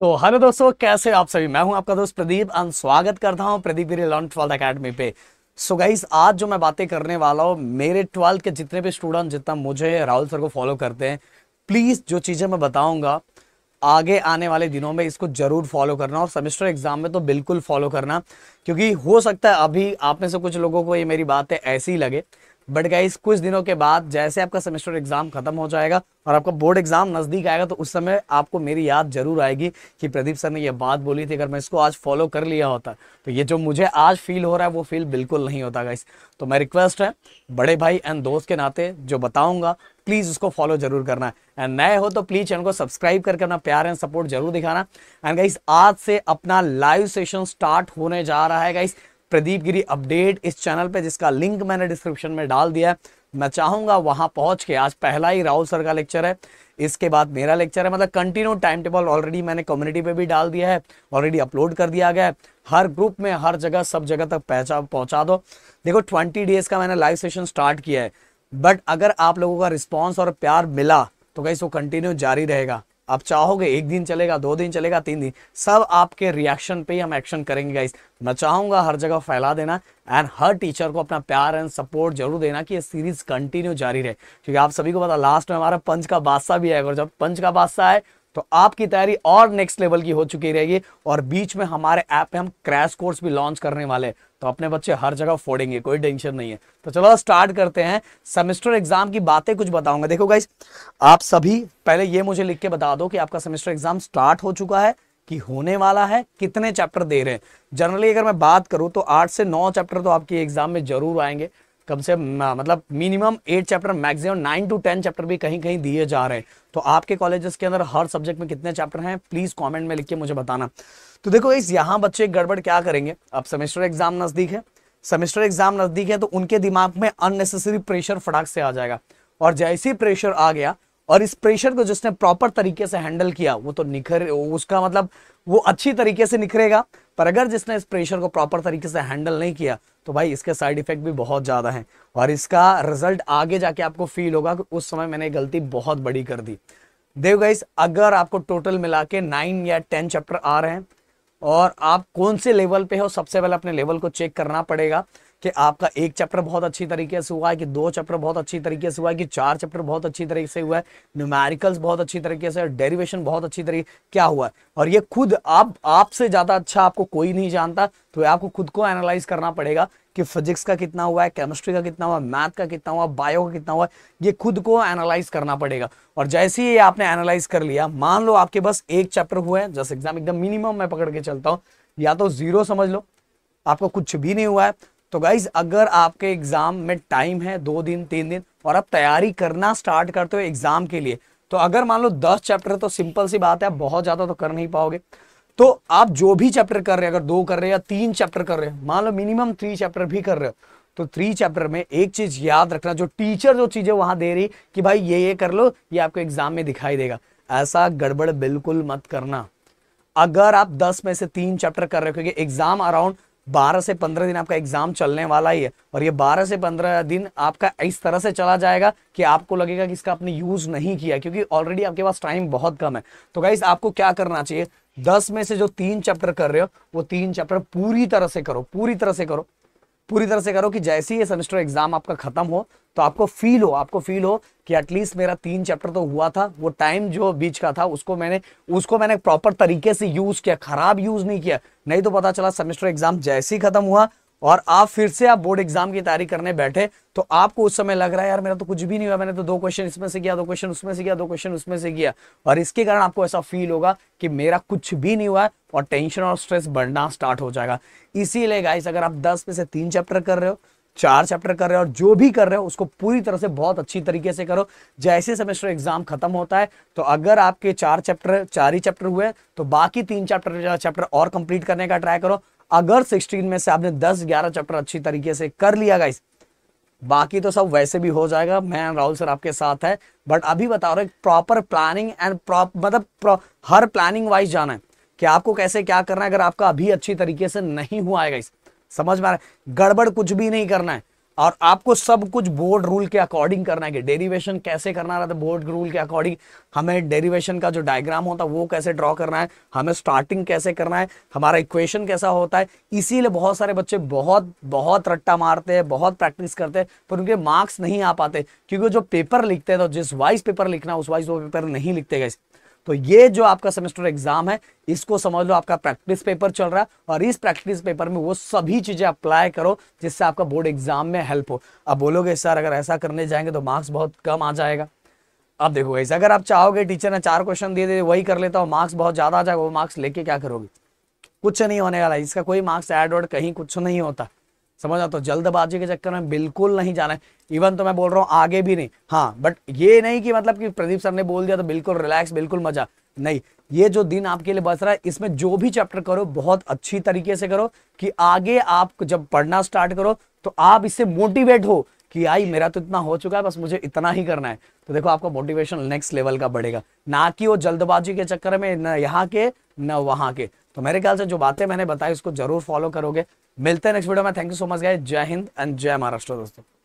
तो हेलो दोस्तों कैसे आप सभी मैं हूं आपका दोस्त प्रदीप एंड स्वागत करता हूं प्रदीप मेरे लॉन्ट ट्वेल्थ अकेडमी पे सो so गाइज आज जो मैं बातें करने वाला हूं मेरे ट्वेल्थ के जितने भी स्टूडेंट जितना मुझे राहुल सर को फॉलो करते हैं प्लीज़ जो चीज़ें मैं बताऊंगा आगे आने वाले दिनों में इसको जरूर फॉलो करना और सेमेस्टर एग्जाम में तो बिल्कुल फॉलो करना क्योंकि हो सकता है अभी आप में से कुछ लोगों को ये मेरी बात है ऐसी ही लगे बट गाइस कुछ दिनों के बाद जैसे आपका सेमेस्टर एग्जाम खत्म हो जाएगा और आपका बोर्ड एग्जाम नजदीक आएगा तो उस समय आपको मेरी याद जरूर आएगी कि प्रदीप सर ने यह बात बोली थी अगर मैं इसको आज फॉलो कर लिया होता तो ये जो मुझे आज फील हो रहा है वो फील बिल्कुल नहीं होता गाइस तो मैं रिक्वेस्ट है बड़े भाई एंड दोस्त के नाते जो बताऊंगा प्लीज़ उसको फॉलो जरूर करना एंड नए हो तो प्लीज़ चैनल को सब्सक्राइब करके अपना प्यार एंड सपोर्ट जरूर दिखाना एंड गाइस आज से अपना लाइव सेशन स्टार्ट होने जा रहा है गाइस प्रदीप गिरी अपडेट इस चैनल पे जिसका लिंक मैंने डिस्क्रिप्शन में डाल दिया है मैं चाहूंगा वहां पहुंच के आज पहला ही राहुल सर का लेक्चर है इसके बाद मेरा लेक्चर है मतलब कंटिन्यू टाइम टेबल ऑलरेडी मैंने कम्युनिटी पे भी डाल दिया है ऑलरेडी अपलोड कर दिया गया है हर ग्रुप में हर जगह सब जगह तक पहचा पहुंचा दो देखो ट्वेंटी डेज का मैंने लाइव सेशन स्टार्ट किया है बट अगर आप लोगों का रिस्पॉन्स और प्यार मिला तो कहीं वो कंटिन्यू जारी रहेगा आप चाहोगे एक दिन चलेगा दो दिन चलेगा तीन दिन सब आपके रिएक्शन पे ही हम एक्शन करेंगे गाइस मैं चाहूंगा हर जगह फैला देना एंड हर टीचर को अपना प्यार एंड सपोर्ट जरूर देना कि ये सीरीज कंटिन्यू जारी रहे क्योंकि आप सभी को पता लास्ट में हमारा पंच का बादशाह भी है और जब पंच का बादशाह है तो आपकी तैयारी और नेक्स्ट लेवल की हो चुकी रहेगी और बीच में हमारे ऐप में हम क्रैश कोर्स भी लॉन्च करने वाले हैं तो अपने बच्चे हर जगह फोड़ेंगे कोई टेंशन नहीं है तो चलो स्टार्ट करते हैं सेमेस्टर एग्जाम की बातें कुछ बताऊंगा देखो गाइस आप सभी पहले ये मुझे लिख के बता दो कि आपका सेमेस्टर एग्जाम स्टार्ट हो चुका है कि होने वाला है कितने चैप्टर दे रहे हैं जनरली अगर मैं बात करूं तो आठ से नौ चैप्टर तो आपके एग्जाम में जरूर आएंगे कम से मतलब minimum eight chapter maximum nine to ten chapter भी कहीं कहीं दिए जा रहे हैं तो आपके कॉलेजेस के अंदर हर सब्जेक्ट में कितने चैप्टर हैं प्लीज कमेंट में लिख के मुझे बताना तो देखो इस यहाँ बच्चे गड़बड़ क्या करेंगे अब सेमेस्टर एग्जाम नजदीक है सेमेस्टर एग्जाम नजदीक है तो उनके दिमाग में अननेसेसरी प्रेशर फटाक से आ जाएगा और जैसे प्रेशर आ गया और इस प्रेशर को जिसने प्रॉपर तरीके से हैंडल किया वो तो निखर उसका मतलब वो अच्छी तरीके से निखरेगा पर अगर जिसने इस प्रेशर को प्रॉपर तरीके से हैंडल नहीं किया तो भाई इसके साइड इफेक्ट भी बहुत ज़्यादा हैं और इसका रिजल्ट आगे जाके आपको फील होगा कि उस समय मैंने गलती बहुत बड़ी कर दी देव गाइस अगर आपको टोटल मिला के नाइन या टेन चैप्टर आ रहे हैं और आप कौन से लेवल पे हो सबसे पहले अपने लेवल को चेक करना पड़ेगा कि आपका एक चैप्टर बहुत अच्छी तरीके से हुआ है कि दो चैप्टर बहुत अच्छी तरीके से हुआ है कि चार चैप्टर बहुत अच्छी तरीके से हुआ है न्यूमेरिकल्स बहुत अच्छी तरीके से डेरिवेशन बहुत अच्छी तरीके क्या हुआ है और ये खुद आप आपसे ज़्यादा अच्छा आपको कोई नहीं जानता तो आपको खुद को एनालाइज करना पड़ेगा कि फिजिक्स का कितना हुआ है केमिस्ट्री का कितना हुआ मैथ का कितना हुआ बायो का कितना हुआ ये खुद को एनालाइज करना पड़ेगा और जैसे ही आपने एनालाइज कर लिया मान लो आपके बस एक चैप्टर हुआ है जैसे एग्जाम एकदम मिनिमम मैं पकड़ के चलता हूँ या तो जीरो समझ लो आपको कुछ भी नहीं हुआ है तो गाइज अगर आपके एग्ज़ाम में टाइम है दो दिन तीन दिन और आप तैयारी करना स्टार्ट करते हो एग्ज़ाम के लिए तो अगर मान लो दस चैप्टर तो सिंपल सी बात है बहुत ज़्यादा तो कर नहीं पाओगे तो आप जो भी चैप्टर कर रहे हैं अगर दो कर रहे हैं या तीन चैप्टर कर रहे हैं मान लो मिनिमम थ्री चैप्टर भी कर रहे हो तो थ्री चैप्टर में एक चीज़ याद रखना जो टीचर जो चीज़ें वहां दे रही कि भाई ये ये कर लो ये आपको एग्ज़ाम में दिखाई देगा ऐसा गड़बड़ बिल्कुल मत करना अगर आप 10 में से तीन चैप्टर कर रहे हो क्योंकि एग्जाम अराउंड 12 से 15 दिन आपका एग्जाम चलने वाला ही है और ये 12 से 15 दिन आपका इस तरह से चला जाएगा कि आपको लगेगा कि इसका आपने यूज नहीं किया क्योंकि ऑलरेडी आपके पास टाइम बहुत कम है तो गाइज आपको क्या करना चाहिए दस में से जो तीन चैप्टर कर रहे हो वो तीन चैप्टर पूरी तरह से करो पूरी तरह से करो पूरी तरह से करो कि जैसे ही ये सेमेस्टर एग्जाम आपका खत्म हो तो आपको फील हो आपको फील हो कि एटलीस्ट मेरा तीन चैप्टर तो हुआ था वो टाइम जो बीच का था उसको मैंने उसको मैंने प्रॉपर तरीके से यूज किया खराब यूज नहीं किया नहीं तो पता चला सेमेस्टर एग्जाम जैसे ही खत्म हुआ और आप फिर से आप बोर्ड एग्जाम की तैयारी करने बैठे तो आपको उस समय लग रहा है यार मेरा तो कुछ भी नहीं हुआ मैंने तो दो क्वेश्चन इसमें से किया दो क्वेश्चन उसमें से किया दो क्वेश्चन उसमें से किया और इसके कारण आपको ऐसा फील होगा कि मेरा कुछ भी नहीं हुआ और टेंशन और स्ट्रेस बढ़ना स्टार्ट हो जाएगा इसीलिए गाइस अगर आप दस में से तीन चैप्टर कर रहे हो चार चैप्टर कर रहे हो और जो भी कर रहे हो उसको पूरी तरह से बहुत अच्छी तरीके से करो जैसे सेमेस्टर एग्जाम खत्म होता है तो अगर आपके चार चैप्टर चार ही चैप्टर हुए तो बाकी तीन चैप्टर चैप्टर और कंप्लीट करने का ट्राई करो अगर सिक्सटीन में से आपने दस ग्यारह चैप्टर अच्छी तरीके से कर लिया गाइस बाकी तो सब वैसे भी हो जाएगा मैं राहुल सर आपके साथ है बट अभी बता रहा हूँ प्रॉपर प्लानिंग एंड प्रॉप मतलब हर प्लानिंग वाइज जाना है कि आपको कैसे क्या करना है अगर आपका अभी अच्छी तरीके से नहीं हुआ है गाइस समझ में आ रहा है गड़बड़ कुछ भी नहीं करना है और आपको सब कुछ बोर्ड रूल के अकॉर्डिंग करना है कि डेरिवेशन कैसे करना रहता है बोर्ड रूल के अकॉर्डिंग हमें डेरिवेशन का जो डायग्राम होता है वो कैसे ड्रॉ करना है हमें स्टार्टिंग कैसे करना है हमारा इक्वेशन कैसा होता है इसीलिए बहुत सारे बच्चे बहुत बहुत रट्टा मारते हैं बहुत प्रैक्टिस करते हैं पर उनके मार्क्स नहीं आ पाते क्योंकि जो पेपर लिखते हैं तो जिस वाइज पेपर लिखना उस वाइज वो पेपर नहीं लिखते गए तो ये जो आपका सेमेस्टर एग्जाम है इसको समझ लो आपका प्रैक्टिस पेपर चल रहा है और इस प्रैक्टिस पेपर में वो सभी चीजें अप्लाई करो जिससे आपका बोर्ड एग्जाम में हेल्प हो अब बोलोगे सर अगर ऐसा करने जाएंगे तो मार्क्स बहुत कम आ जाएगा अब देखो ऐसे अगर आप चाहोगे टीचर ने चार क्वेश्चन दिए दे वही कर लेता हूँ मार्क्स बहुत ज्यादा आ जाएगा वो मार्क्स लेके क्या करोगे कुछ नहीं होने वाला इसका कोई मार्क्स एड वर्ड कहीं कुछ नहीं होता समझ आता हूँ तो जल्दबाजी के चक्कर में बिल्कुल नहीं जाना है इवन तो मैं बोल रहा हूँ आगे भी नहीं हाँ बट ये नहीं कि मतलब कि प्रदीप सर ने बोल दिया तो बिल्कुल रिलैक्स बिल्कुल मजा नहीं ये जो दिन आपके लिए बस रहा है इसमें जो भी चैप्टर करो बहुत अच्छी तरीके से करो कि आगे आप जब पढ़ना स्टार्ट करो तो आप इससे मोटिवेट हो कि आई मेरा तो इतना हो चुका है बस मुझे इतना ही करना है तो देखो आपका मोटिवेशन नेक्स्ट लेवल का बढ़ेगा ना कि वो जल्दबाजी के चक्कर में न यहाँ के न वहाँ के तो मेरे ख्याल से जो बातें मैंने बताई उसको जरूर फॉलो करोगे मिलते हैं नेक्स्ट वीडियो में thank you so much guy जय हिंद एंड जय महाराष्ट्र दोस्तों